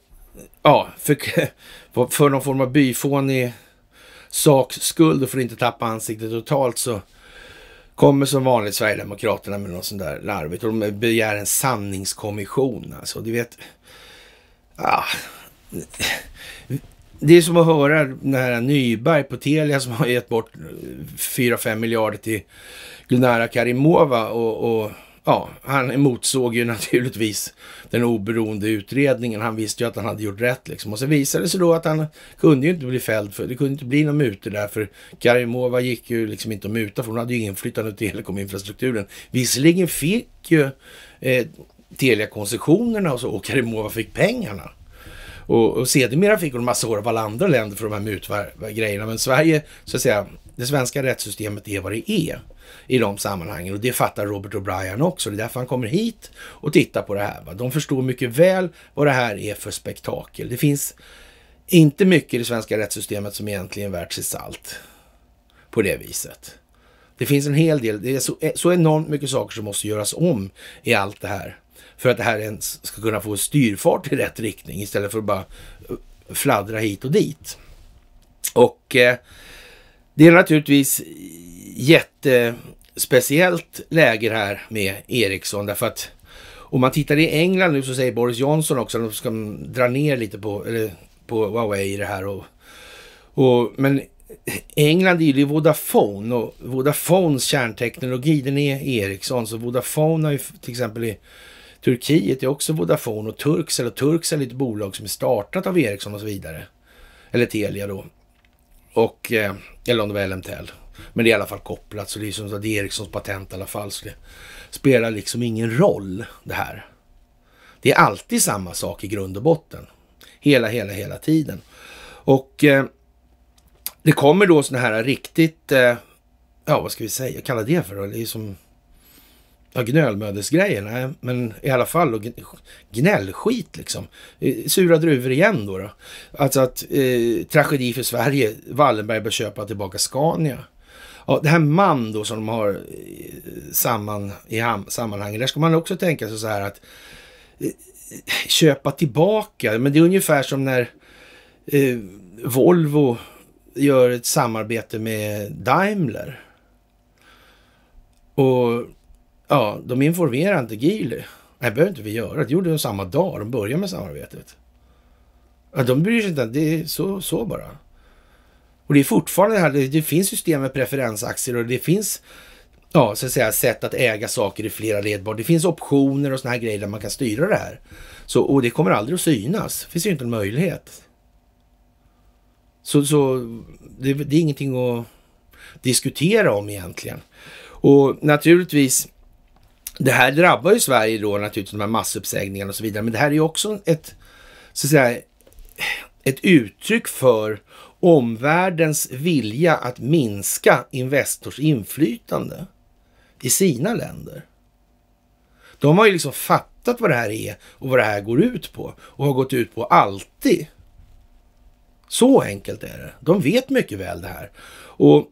ja, för, för någon form av byfånig saks skull och för att inte tappa ansiktet totalt så kommer som vanligt Sverigedemokraterna med något sånt där larvigt och de begär en sanningskommission alltså. Du vet, ah, det är som att höra den här Nyberg på Telia som har gett bort 4-5 miljarder till Gulnara Karimova och, och ja, han motsåg ju naturligtvis den oberoende utredningen. Han visste ju att han hade gjort rätt liksom. Och så visade det sig då att han kunde ju inte bli fälld för, det kunde inte bli någon mutor där för Karimova gick ju liksom inte att muta för hon hade ju inflytande till telekominfrastrukturen. Visserligen fick ju eh, Telia koncessionerna och så och Karimova fick pengarna. Och, och sedermera fick hon massa massor av alla andra länder för de här mutgrejerna. Men Sverige, så att säga, det svenska rättssystemet är vad det är i de sammanhangen. Och det fattar Robert O'Brien också. Det är därför han kommer hit och tittar på det här. Va? De förstår mycket väl vad det här är för spektakel. Det finns inte mycket i det svenska rättssystemet som egentligen är värt sitt salt på det viset. Det finns en hel del, det är så, så enormt mycket saker som måste göras om i allt det här för att det här ens ska kunna få styrfart i rätt riktning istället för att bara eh, fladdra hit och dit. Och eh, det är naturligtvis jättespeciellt läge här med Ericsson därför att om man tittar i England nu så säger Boris Johnson också att de ska dra ner lite på, eller, på Huawei i det här. Och, och, men England är ju Vodafone och Vodafones kärnteknologi den är Ericsson. Så Vodafone har ju till exempel i Turkiet är också Vodafone och Turkcell och Turkcell är ett bolag som är startat av Ericsson och så vidare. Eller Telia då. Och, eh, eller om det var LMTL. Men det är i alla fall kopplat, så det är som att det är Ericssons patent i alla fall. Så det spelar liksom ingen roll det här. Det är alltid samma sak i grund och botten. Hela, hela, hela tiden. Och eh, det kommer då sådana här riktigt, eh, ja vad ska vi säga, kalla det för då? Det är som Ja, gnölmödesgrejer, nej, men i alla fall och gnällskit liksom. Sura druvor igen då. då. Alltså att eh, tragedi för Sverige, Wallenberg bör köpa tillbaka Scania. Ja, det här man då som de har eh, samman, i sammanhanget, där ska man också tänka sig så här att eh, köpa tillbaka, men det är ungefär som när eh, Volvo gör ett samarbete med Daimler. Och Ja, de informerade inte Gili. Nej, behöver inte vi göra. Det gjorde de samma dag. De började med samarbetet. Ja, de bryr sig inte. Det är så, så bara. Och det är fortfarande det här. Det, det finns system med preferensaktier och det finns ja, så att säga, sätt att äga saker i flera led. Det finns optioner och såna här grejer där man kan styra det här. Så, och det kommer aldrig att synas. Det finns ju inte en möjlighet. Så, så det, det är ingenting att diskutera om egentligen. Och naturligtvis det här drabbar ju Sverige då naturligtvis, de här massuppsägningarna och så vidare. Men det här är ju också ett, så att säga, ett uttryck för omvärldens vilja att minska Investors inflytande i sina länder. De har ju liksom fattat vad det här är och vad det här går ut på och har gått ut på alltid. Så enkelt är det. De vet mycket väl det här. Och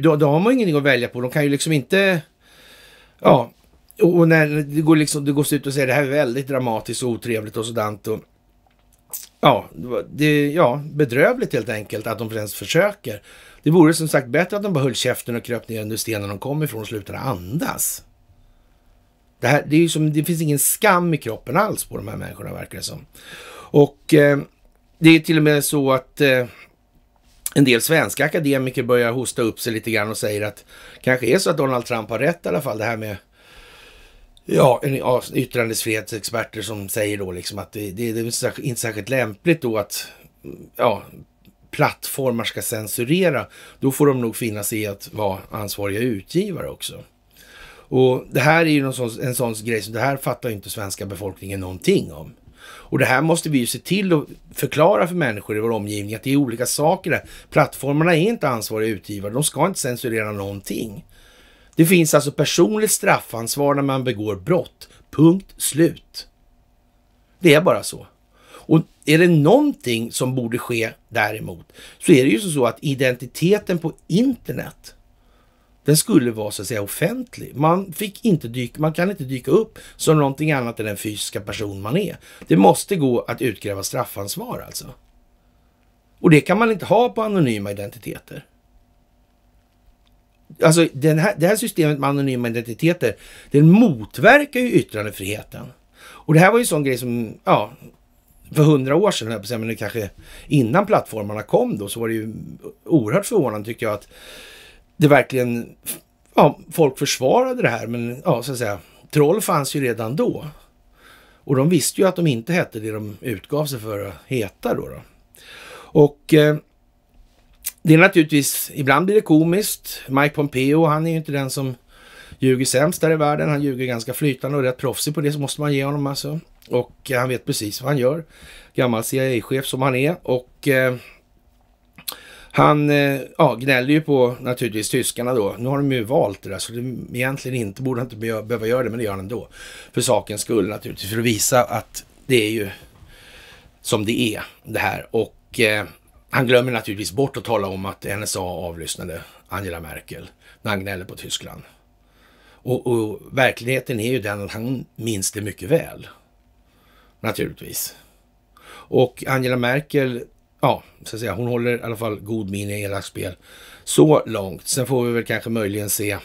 då, då har man ingenting att välja på. De kan ju liksom inte Ja, och när det går, liksom, det går ut och säger det här är väldigt dramatiskt och otrevligt och sådant. Och, ja, det, ja, bedrövligt helt enkelt att de ens försöker. Det vore som sagt bättre att de bara höll käften och kröp ner under stenen de kom ifrån och slutade andas. Det, här, det, är som, det finns ingen skam i kroppen alls på de här människorna verkar det som. Och eh, det är till och med så att eh, en del svenska akademiker börjar hosta upp sig lite grann och säger att kanske är så att Donald Trump har rätt i alla fall, det här med
Ja,
yttrandefrihetsexperter som säger då liksom att det, det, är inte särskilt lämpligt då att ja, plattformar ska censurera. Då får de nog finna sig i att vara ansvariga utgivare också. Och det här är ju någon sån, en sån grej som det här fattar inte svenska befolkningen någonting om. Och det här måste vi ju se till att förklara för människor i vår omgivning att det är olika saker där. Plattformarna är inte ansvariga utgivare, de ska inte censurera någonting. Det finns alltså personligt straffansvar när man begår brott. Punkt slut. Det är bara så. Och är det någonting som borde ske däremot så är det ju så att identiteten på internet den skulle vara så att säga offentlig. Man, fick inte dyka, man kan inte dyka upp som någonting annat än den fysiska person man är. Det måste gå att utkräva straffansvar alltså. Och det kan man inte ha på anonyma identiteter. Alltså den här, det här systemet med anonyma identiteter, den motverkar ju yttrandefriheten. Och det här var ju en sån grej som, ja, för hundra år sedan, men kanske innan plattformarna kom då, så var det ju oerhört förvånande tyckte jag att det verkligen, ja, folk försvarade det här, men ja, så att säga, troll fanns ju redan då. Och de visste ju att de inte hette det de utgav sig för att heta då. då. Och eh, det är naturligtvis, ibland blir det komiskt. Mike Pompeo, han är ju inte den som ljuger sämst där i världen. Han ljuger ganska flytande och rätt proffsig på det, så måste man ge honom alltså. Och eh, han vet precis vad han gör. Gammal CIA-chef som han är. Och eh, han eh, ja, gnällde ju på naturligtvis tyskarna då. Nu har de ju valt det där, så det, egentligen inte borde han inte behöva göra det, men det gör han ändå. För sakens skull naturligtvis, för att visa att det är ju som det är det här. Och eh, han glömmer naturligtvis bort att tala om att NSA avlyssnade Angela Merkel när han gnäller på Tyskland. Och, och, verkligheten är ju den att han minns det mycket väl. Naturligtvis. Och Angela Merkel ja, så att säga, hon håller i alla fall god min i elakt spel så långt. Sen får vi väl kanske möjligen se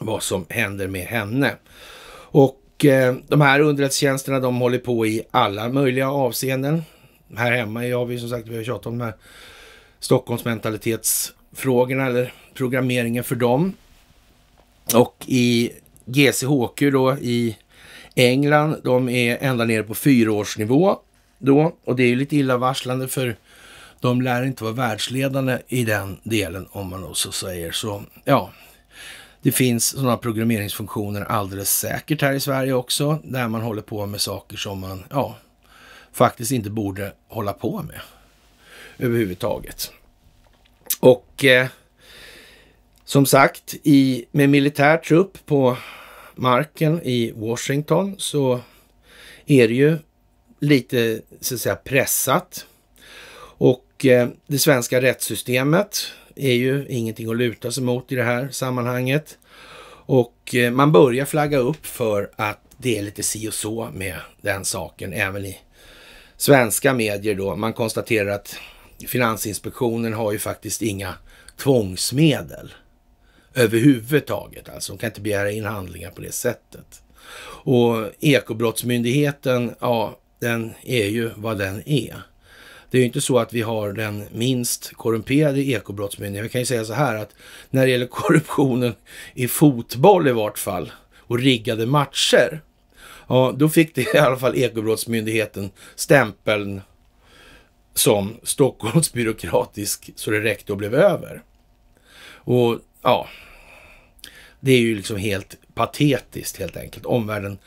vad som händer med henne. Och eh, de här underrättelsetjänsterna de håller på i alla möjliga avseenden. Här hemma har vi som sagt, vi har tjatat om de här Stockholmsmentalitetsfrågorna eller programmeringen för dem. Och i GCHQ då i England, de är ända ner på fyraårsnivå då. Och det är ju lite illavarslande för de lär inte vara världsledande i den delen om man också säger så. Ja, det finns sådana programmeringsfunktioner alldeles säkert här i Sverige också, där man håller på med saker som man ja, faktiskt inte borde hålla på med överhuvudtaget. Och eh, som sagt, i, med militär trupp på marken i Washington så är det ju lite så att säga pressat. Och eh, det svenska rättssystemet är ju ingenting att luta sig mot i det här sammanhanget. Och eh, man börjar flagga upp för att det är lite si och så med den saken, även i svenska medier då. Man konstaterar att Finansinspektionen har ju faktiskt inga tvångsmedel överhuvudtaget. Alltså de kan inte begära in handlingar på det sättet. Och Ekobrottsmyndigheten, ja, den är ju vad den är. Det är ju inte så att vi har den minst korrumperade ekobrottsmyndigheten. Vi kan ju säga så här att när det gäller korruptionen i fotboll i vart fall och riggade matcher. Ja, då fick det i alla fall ekobrottsmyndigheten stämpeln som Stockholms byråkratisk så det räckte och blev över. Och ja, det är ju liksom helt patetiskt helt enkelt. Omvärlden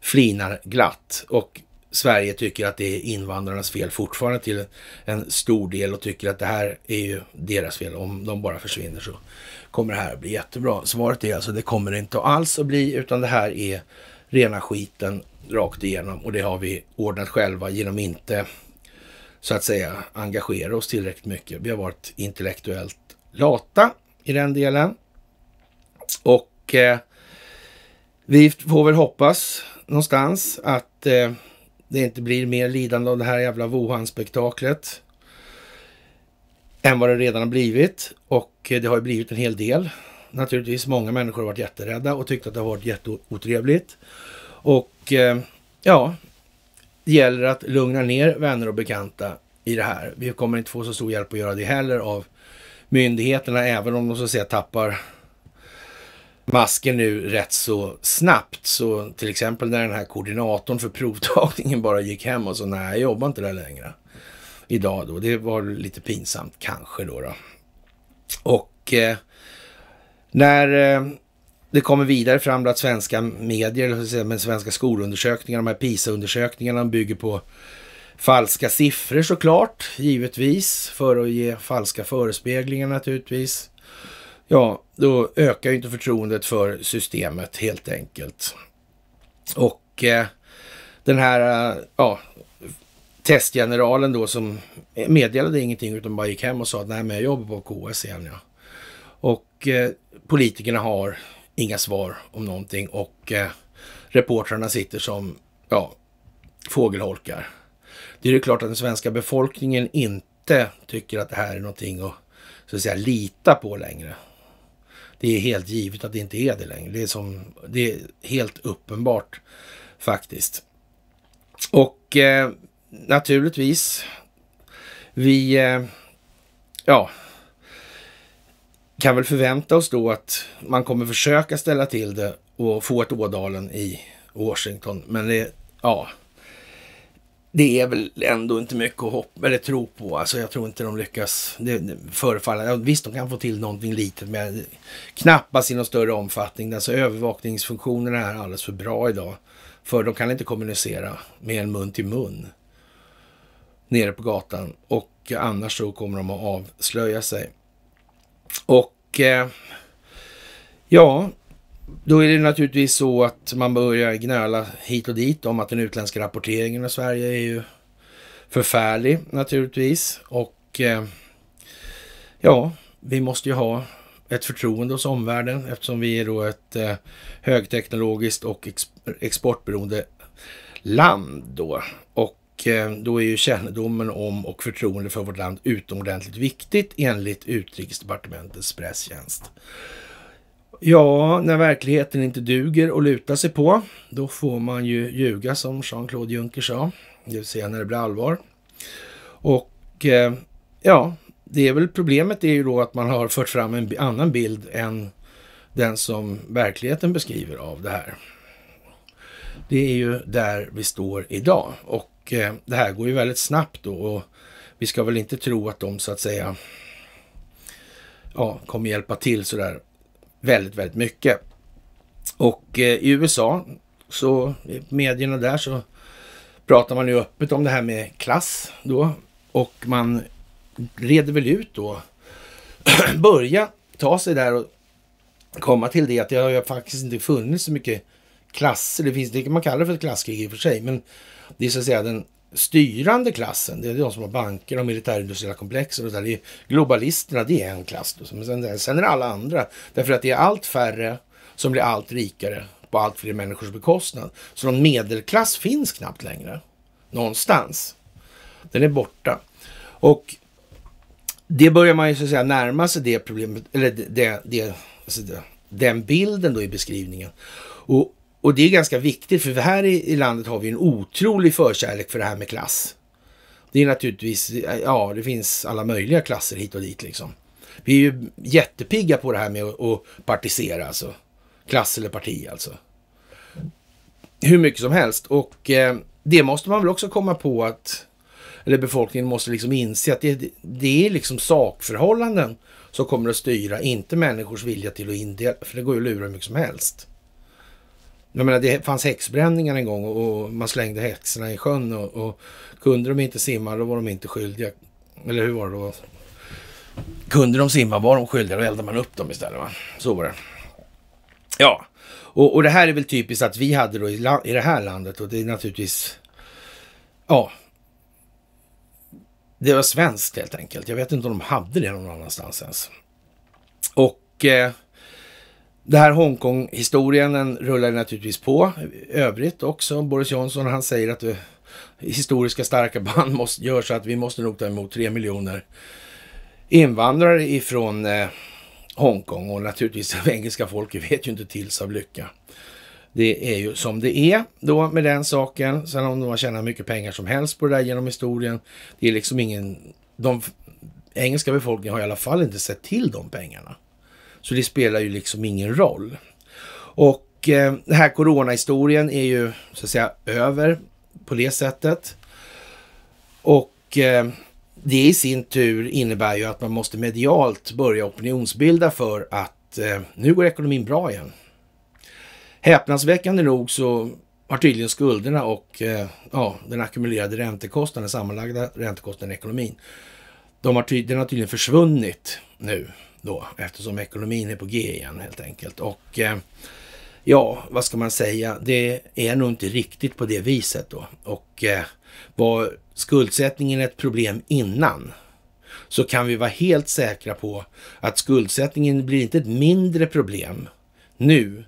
flinar glatt och Sverige tycker att det är invandrarnas fel fortfarande till en stor del och tycker att det här är ju deras fel. Om de bara försvinner så kommer det här att bli jättebra. Svaret är alltså, det kommer det inte alls att bli, utan det här är rena skiten rakt igenom och det har vi ordnat själva genom inte så att säga engagera oss tillräckligt mycket. Vi har varit intellektuellt lata i den delen. Och eh, vi får väl hoppas någonstans att eh, det inte blir mer lidande av det här jävla Wuhan-spektaklet än vad det redan har blivit. Och eh, det har ju blivit en hel del. Naturligtvis många människor har varit jätterädda och tyckt att det har varit jätteotrevligt. Och eh, ja, det gäller att lugna ner vänner och bekanta i det här. Vi kommer inte få så stor hjälp att göra det heller av myndigheterna, även om de så att säga tappar masken nu rätt så snabbt. Så till exempel när den här koordinatorn för provtagningen bara gick hem och sa nej, jag jobbar inte där längre idag då. Det var lite pinsamt kanske då. då. Och eh, när eh, det kommer vidare fram att svenska medier, men svenska skolundersökningar, de här PISA-undersökningarna bygger på falska siffror såklart, givetvis, för att ge falska förespeglingar naturligtvis ja, då ökar ju inte förtroendet för systemet helt enkelt. Och eh, den här, eh, ja, testgeneralen då som meddelade ingenting utan bara gick hem och sa att nej men jag jobbar på KS igen ja. Och eh, politikerna har inga svar om någonting och eh, reportrarna sitter som ja, fågelholkar. Det är ju klart att den svenska befolkningen inte tycker att det här är någonting att, så att säga, lita på längre. Det är helt givet att det inte är det längre. Det är, som, det är helt uppenbart faktiskt. Och eh, naturligtvis, vi eh, ja, kan väl förvänta oss då att man kommer försöka ställa till det och få ett Ådalen i Washington. Men det, ja, det är väl ändå inte mycket att hoppa, eller tro på. Alltså jag tror inte de lyckas. Det, det visst, de kan få till någonting litet, men knappast i någon större omfattning. Alltså övervakningsfunktionerna är alldeles för bra idag. För de kan inte kommunicera med en mun till mun nere på gatan. Och annars så kommer de att avslöja sig. Och eh, ja, då är det naturligtvis så att man börjar gnöla hit och dit om att den utländska rapporteringen av Sverige är ju förfärlig naturligtvis. Och eh, ja, vi måste ju ha ett förtroende hos omvärlden eftersom vi är då ett eh, högteknologiskt och ex exportberoende land då. Och eh, då är ju kännedomen om och förtroende för vårt land utomordentligt viktigt enligt Utrikesdepartementets presstjänst. Ja, när verkligheten inte duger att luta sig på, då får man ju ljuga som Jean-Claude Juncker sa, det vill säga när det blir allvar. Och eh, ja, det är väl problemet är ju då att man har fört fram en annan bild än den som verkligheten beskriver av det här. Det är ju där vi står idag och eh, det här går ju väldigt snabbt då och vi ska väl inte tro att de så att säga ja, kommer hjälpa till sådär väldigt, väldigt mycket. Och eh, i USA, så i medierna där så pratar man ju öppet om det här med klass då och man reder väl ut då, börja ta sig där och komma till det att det har ju faktiskt inte funnits så mycket klasser. Det finns det man kallar för ett klasskrig i och för sig, men det är så att säga den styrande klassen, det är de som har banker och militärindustriella komplexer och så där. Det är globalisterna, det är en klass. Men sen, sen är det alla andra. Därför att det är allt färre som blir allt rikare på allt fler människors bekostnad. Så någon medelklass finns knappt längre. Någonstans. Den är borta. Och det börjar man ju så att säga närma sig det problemet, eller det, det, alltså det, den bilden då i beskrivningen. Och och det är ganska viktigt för här i landet har vi en otrolig förkärlek för det här med klass. Det är naturligtvis, ja det finns alla möjliga klasser hit och dit liksom. Vi är ju jättepigga på det här med att partisera alltså. Klass eller parti alltså. Hur mycket som helst och eh, det måste man väl också komma på att, eller befolkningen måste liksom inse att det, det är liksom sakförhållanden som kommer att styra, inte människors vilja till att indela, för det går ju att lura hur mycket som helst. Jag menar, det fanns häxbränningar en gång och, man slängde häxorna i sjön och, och kunde de inte simma då var de inte skyldiga. Eller hur var det då? Kunde de simma var de skyldiga, då eldade man upp dem istället. Va? Så var det. Ja, och, och det här är väl typiskt att vi hade då i, i det här landet och det är naturligtvis, ja, det var svenskt helt enkelt. Jag vet inte om de hade det någon annanstans ens. Och eh, det här Hongkong-historien rullar naturligtvis på övrigt också. Boris Johnson han säger att eh, historiska starka band måste, gör så att vi måste nog ta emot tre miljoner invandrare ifrån eh, Hongkong och naturligtvis det engelska folket vet ju inte tills av lycka. Det är ju som det är då med den saken. Sen om de har tjänat mycket pengar som helst på det där genom historien. Det är liksom ingen... De engelska befolkningen har i alla fall inte sett till de pengarna. Så det spelar ju liksom ingen roll. Och eh, den här coronahistorien är ju så att säga över på det sättet. Och eh, det i sin tur innebär ju att man måste medialt börja opinionsbilda för att eh, nu går ekonomin bra igen. Häpnadsväckande nog så har tydligen skulderna och eh, ja, den ackumulerade räntekostnaden, sammanlagda räntekostnaden i ekonomin, de har, ty- den har tydligen försvunnit nu då eftersom ekonomin är på G igen helt enkelt. Och eh, ja, vad ska man säga? Det är nog inte riktigt på det viset då. Och eh, var skuldsättningen ett problem innan så kan vi vara helt säkra på att skuldsättningen blir inte ett mindre problem nu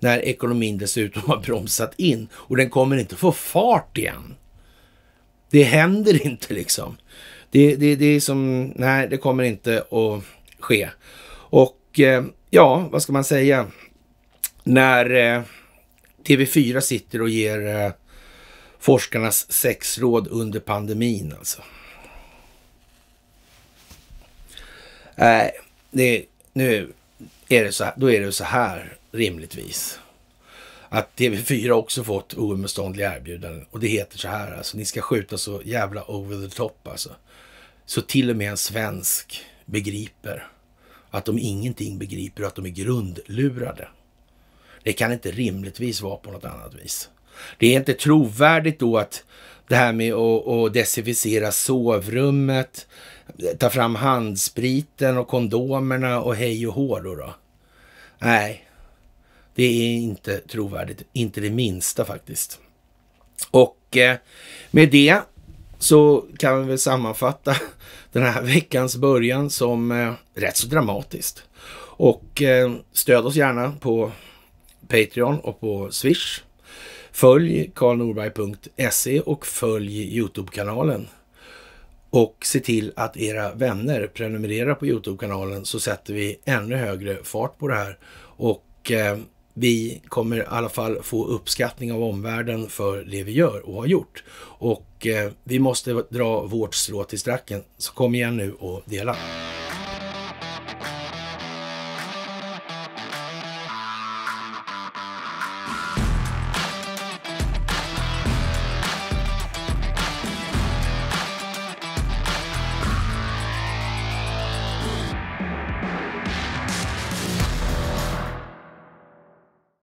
när ekonomin dessutom har bromsat in och den kommer inte få fart igen. Det händer inte liksom. Det, det, det är som, nej, det kommer inte att ske. Och eh, ja, vad ska man säga? När eh, TV4 sitter och ger eh, forskarnas sexråd under pandemin alltså. Nej, äh, nu är det så här, då är det så här rimligtvis. Att TV4 också fått oemotståndliga erbjudanden och det heter så här alltså. Ni ska skjuta så jävla over the top alltså. Så till och med en svensk begriper att de ingenting begriper och att de är grundlurade. Det kan inte rimligtvis vara på något annat vis. Det är inte trovärdigt då att det här med att, desinficera sovrummet, ta fram handspriten och kondomerna och hej och hå då, då. Nej, det är inte trovärdigt. Inte det minsta faktiskt. Och eh, med det så kan vi väl sammanfatta den här veckans början som eh, rätt så dramatiskt. Och eh, stöd oss gärna på Patreon och på Swish. Följ karlnorberg.se och följ Youtube-kanalen. Och se till att era vänner prenumererar på Youtube-kanalen så sätter vi ännu högre fart på det här. Och eh, vi kommer i alla fall få uppskattning av omvärlden för det vi gör och har gjort. Och eh, vi måste dra vårt strå till stracken. Så kom igen nu och dela.